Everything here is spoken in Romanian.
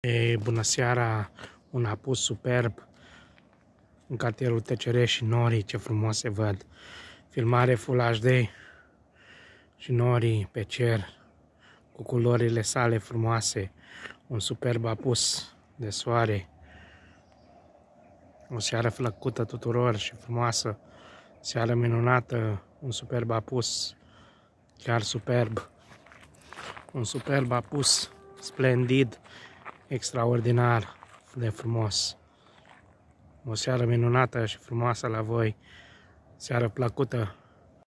E, bună seara, un apus superb în cartierul TCR și norii, ce frumos se văd. Filmare Full HD și norii pe cer cu culorile sale frumoase. Un superb apus de soare. O seară flăcută tuturor și frumoasă. Seară minunată, un superb apus, chiar superb. Un superb apus, splendid extraordinar de frumos. O seară minunată și frumoasă la voi, seară plăcută